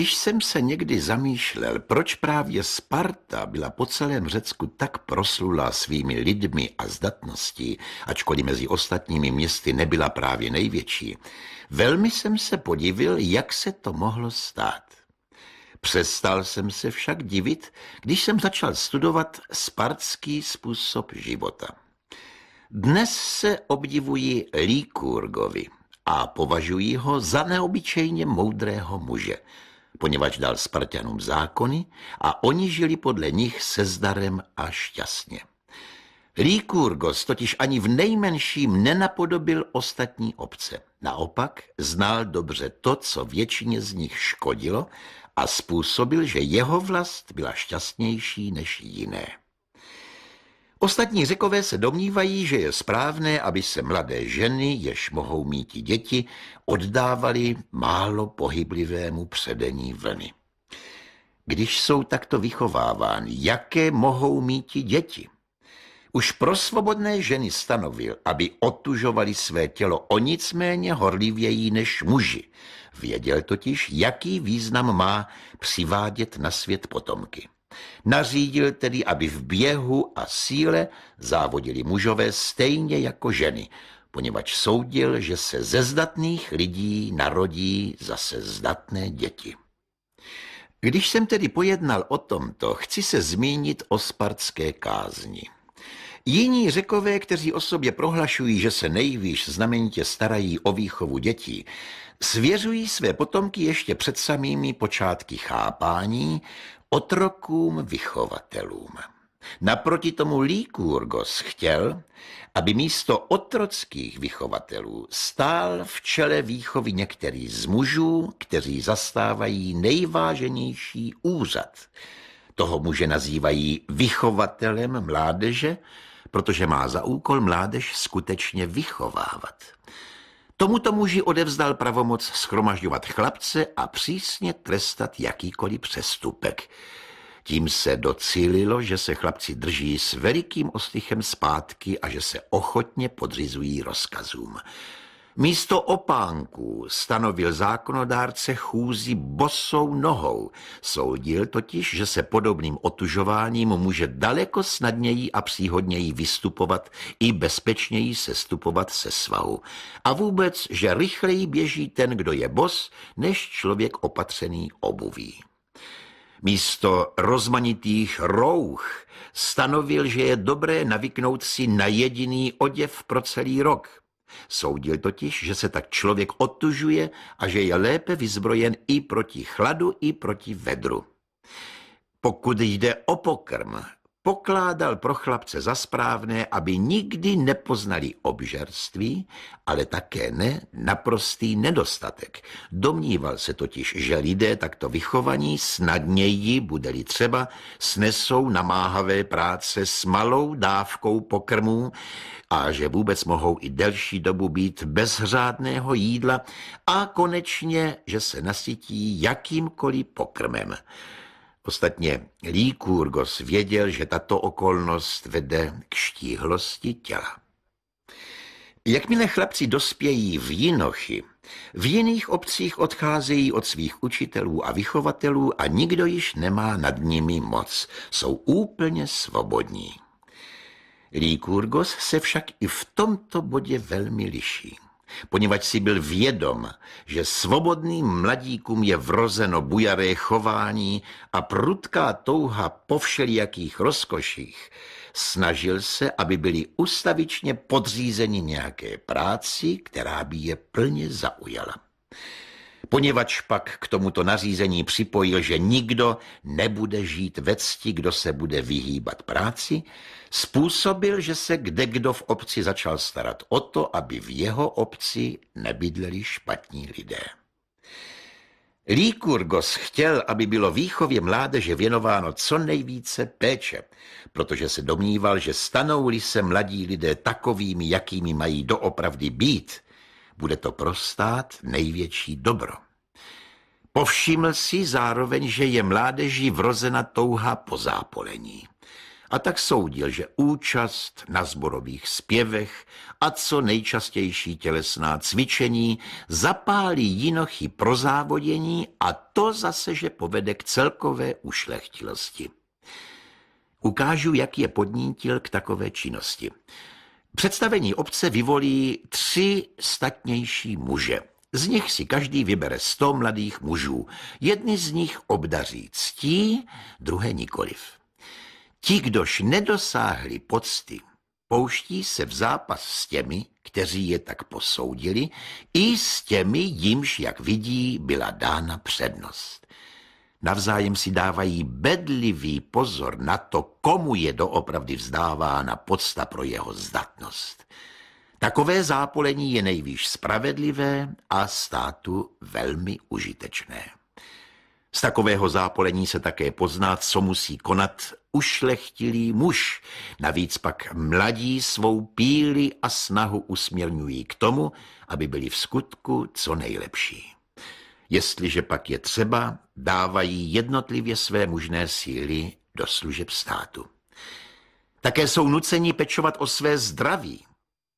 Když jsem se někdy zamýšlel, proč právě Sparta byla po celém Řecku tak proslulá svými lidmi a zdatností, ačkoliv mezi ostatními městy nebyla právě největší, velmi jsem se podivil, jak se to mohlo stát. Přestal jsem se však divit, když jsem začal studovat spartský způsob života. Dnes se obdivuji Líkurgovi a považuji ho za neobyčejně moudrého muže – poněvadž dal Spartanům zákony a oni žili podle nich se zdarem a šťastně. Líkurgos totiž ani v nejmenším nenapodobil ostatní obce. Naopak znal dobře to, co většině z nich škodilo a způsobil, že jeho vlast byla šťastnější než jiné. Ostatní řekové se domnívají, že je správné, aby se mladé ženy, jež mohou mít i děti, oddávaly málo pohyblivému předení vlny. Když jsou takto vychovávány, jaké mohou mít i děti? Už pro svobodné ženy stanovil, aby otužovali své tělo o nic méně horlivěji než muži. Věděl totiž, jaký význam má přivádět na svět potomky. Nařídil tedy, aby v běhu a síle závodili mužové stejně jako ženy, poněvadž soudil, že se ze zdatných lidí narodí zase zdatné děti. Když jsem tedy pojednal o tomto, chci se zmínit o spartské kázni. Jiní řekové, kteří o sobě prohlašují, že se nejvíš znamenitě starají o výchovu dětí, svěřují své potomky ještě před samými počátky chápání, otrokům vychovatelům. Naproti tomu Líkůrgos chtěl, aby místo otrockých vychovatelů stál v čele výchovy některý z mužů, kteří zastávají nejváženější úřad. Toho muže nazývají vychovatelem mládeže, protože má za úkol mládež skutečně vychovávat. Tomuto muži odevzdal pravomoc schromažďovat chlapce a přísně trestat jakýkoliv přestupek. Tím se docílilo, že se chlapci drží s velikým ostychem zpátky a že se ochotně podřizují rozkazům. Místo opánků stanovil zákonodárce chůzi bosou nohou. Soudil totiž, že se podobným otužováním může daleko snadněji a příhodněji vystupovat i bezpečněji sestupovat se svahu. A vůbec, že rychleji běží ten, kdo je bos, než člověk opatřený obuví. Místo rozmanitých rouch stanovil, že je dobré navyknout si na jediný oděv pro celý rok – Soudil totiž, že se tak člověk otužuje a že je lépe vyzbrojen i proti chladu, i proti vedru. Pokud jde o pokrm, pokládal pro chlapce za správné, aby nikdy nepoznali obžerství, ale také ne naprostý nedostatek. Domníval se totiž, že lidé takto vychovaní snadněji, bude-li třeba, snesou namáhavé práce s malou dávkou pokrmů a že vůbec mohou i delší dobu být bez řádného jídla a konečně, že se nasytí jakýmkoliv pokrmem. Ostatně Líkurgos věděl, že tato okolnost vede k štíhlosti těla. Jakmile chlapci dospějí v Jinochy, v jiných obcích odcházejí od svých učitelů a vychovatelů a nikdo již nemá nad nimi moc. Jsou úplně svobodní. Líkurgos se však i v tomto bodě velmi liší poněvadž si byl vědom, že svobodným mladíkům je vrozeno bujaré chování a prudká touha po všelijakých rozkoších, snažil se, aby byli ustavičně podřízeni nějaké práci, která by je plně zaujala poněvadž pak k tomuto nařízení připojil, že nikdo nebude žít ve cti, kdo se bude vyhýbat práci, způsobil, že se kde kdo v obci začal starat o to, aby v jeho obci nebydleli špatní lidé. Líkurgos chtěl, aby bylo výchově mládeže věnováno co nejvíce péče, protože se domníval, že stanou-li se mladí lidé takovými, jakými mají doopravdy být – bude to prostát největší dobro. Povšiml si zároveň, že je mládeží vrozena touha po zápolení. A tak soudil, že účast na zborových zpěvech a co nejčastější tělesná cvičení zapálí jinochy pro závodění a to zase, že povede k celkové ušlechtilosti. Ukážu, jak je podnítil k takové činnosti. Představení obce vyvolí tři statnější muže. Z nich si každý vybere sto mladých mužů. Jedny z nich obdaří ctí, druhé nikoliv. Ti, kdož nedosáhli pocty, pouští se v zápas s těmi, kteří je tak posoudili, i s těmi, jimž, jak vidí, byla dána přednost. Navzájem si dávají bedlivý pozor na to, komu je doopravdy vzdávána podsta pro jeho zdatnost. Takové zápolení je nejvýš spravedlivé a státu velmi užitečné. Z takového zápolení se také pozná, co musí konat ušlechtilý muž. Navíc pak mladí svou píli a snahu usměrňují k tomu, aby byli v skutku co nejlepší jestliže pak je třeba, dávají jednotlivě své mužné síly do služeb státu. Také jsou nuceni pečovat o své zdraví,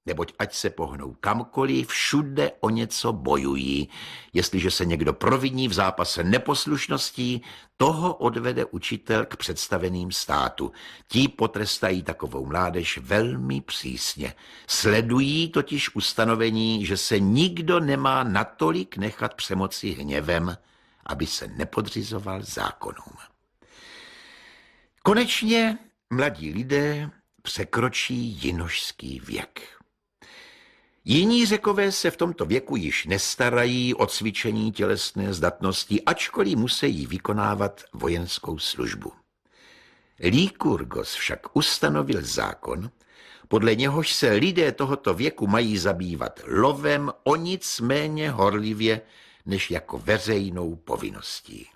neboť ať se pohnou kamkoliv, všude o něco bojují. Jestliže se někdo proviní v zápase neposlušností, toho odvede učitel k představeným státu. Ti potrestají takovou mládež velmi přísně. Sledují totiž ustanovení, že se nikdo nemá natolik nechat přemoci hněvem, aby se nepodřizoval zákonům. Konečně mladí lidé překročí jinožský věk. Jiní řekové se v tomto věku již nestarají o cvičení tělesné zdatnosti, ačkoliv musí vykonávat vojenskou službu. Líkurgos však ustanovil zákon, podle něhož se lidé tohoto věku mají zabývat lovem o nic méně horlivě než jako veřejnou povinností.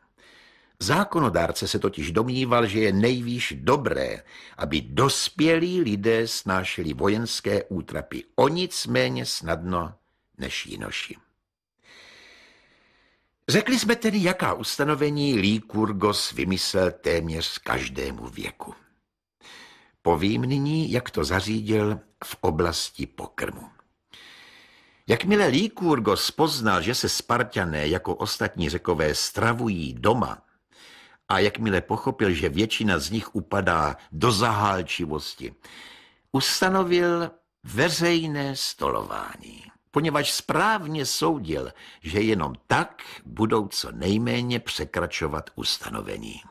Zákonodárce se totiž domníval, že je nejvýš dobré, aby dospělí lidé snášeli vojenské útrapy o nic méně snadno než jinoši. Řekli jsme tedy, jaká ustanovení Líkurgos vymyslel téměř každému věku. Povím nyní, jak to zařídil v oblasti pokrmu. Jakmile Líkurgos poznal, že se Spartané jako ostatní řekové stravují doma, a jakmile pochopil, že většina z nich upadá do zahálčivosti, ustanovil veřejné stolování, poněvadž správně soudil, že jenom tak budou co nejméně překračovat ustanovení.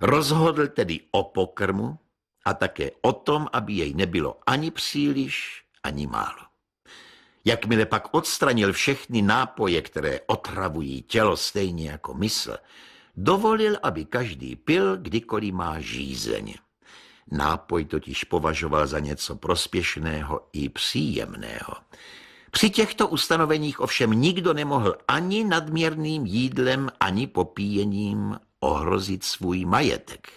Rozhodl tedy o pokrmu a také o tom, aby jej nebylo ani příliš, ani málo. Jakmile pak odstranil všechny nápoje, které otravují tělo stejně jako mysl, Dovolil, aby každý pil, kdykoliv má žízeň. Nápoj totiž považoval za něco prospěšného i příjemného. Při těchto ustanoveních ovšem nikdo nemohl ani nadměrným jídlem, ani popíjením ohrozit svůj majetek.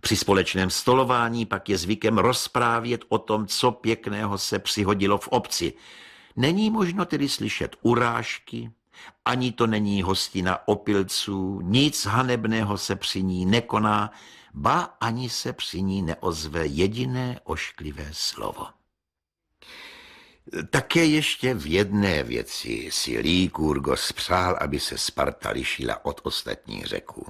Při společném stolování pak je zvykem rozprávět o tom, co pěkného se přihodilo v obci. Není možno tedy slyšet urážky, ani to není hostina opilců, nic hanebného se při ní nekoná, ba ani se při ní neozve jediné ošklivé slovo. Také ještě v jedné věci si Lí spřál, přál, aby se Sparta lišila od ostatních řeků.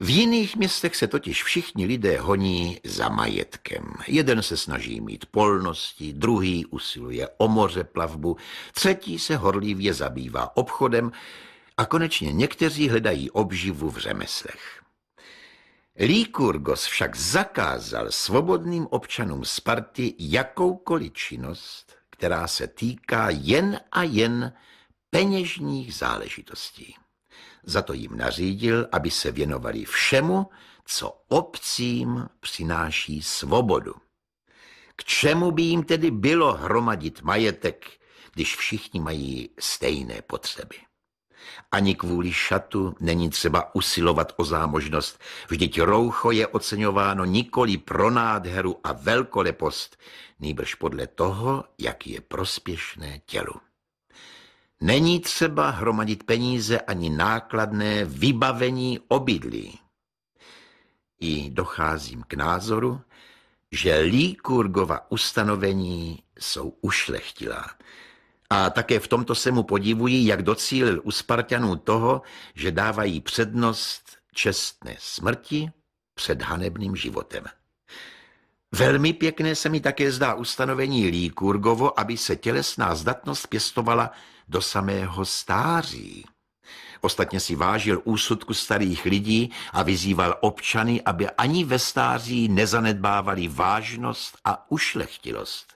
V jiných městech se totiž všichni lidé honí za majetkem. Jeden se snaží mít polnosti, druhý usiluje o moře plavbu, třetí se horlivě zabývá obchodem a konečně někteří hledají obživu v řemeslech. Líkurgos však zakázal svobodným občanům Sparty jakoukoliv činnost, která se týká jen a jen peněžních záležitostí. Za to jim nařídil, aby se věnovali všemu, co obcím přináší svobodu. K čemu by jim tedy bylo hromadit majetek, když všichni mají stejné potřeby? Ani kvůli šatu není třeba usilovat o zámožnost. Vždyť roucho je oceňováno nikoli pro nádheru a velkolepost, nýbrž podle toho, jak je prospěšné tělu. Není třeba hromadit peníze ani nákladné vybavení obydlí. I docházím k názoru, že Líkurgova ustanovení jsou ušlechtilá. A také v tomto se mu podivují, jak docílil u Spartanů toho, že dávají přednost čestné smrti před hanebným životem. Velmi pěkné se mi také zdá ustanovení Líkurgovo, aby se tělesná zdatnost pěstovala do samého stáří. Ostatně si vážil úsudku starých lidí a vyzýval občany, aby ani ve stáří nezanedbávali vážnost a ušlechtilost.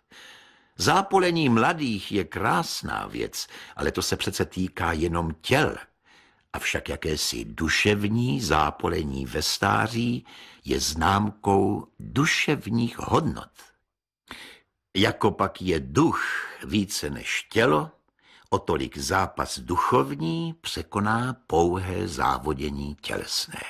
Zápolení mladých je krásná věc, ale to se přece týká jenom těl. Avšak jakési duševní zápolení ve stáří je známkou duševních hodnot. Jako pak je duch více než tělo, o tolik zápas duchovní překoná pouhé závodění tělesné.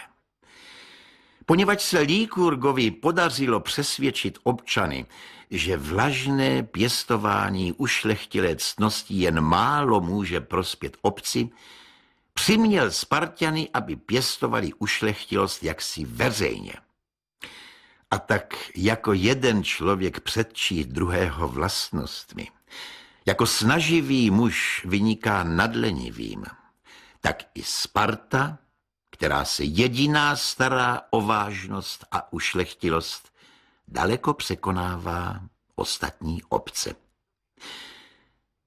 Poněvadž se Líkurgovi podařilo přesvědčit občany, že vlažné pěstování ušlechtilé ctnosti jen málo může prospět obci, přiměl Spartiany, aby pěstovali ušlechtilost jaksi veřejně. A tak jako jeden člověk předčí druhého vlastnostmi – jako snaživý muž vyniká nadlenivým, tak i Sparta, která se jediná stará o vážnost a ušlechtilost, daleko překonává ostatní obce.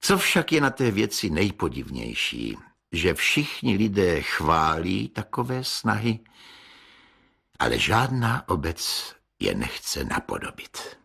Co však je na té věci nejpodivnější, že všichni lidé chválí takové snahy, ale žádná obec je nechce napodobit.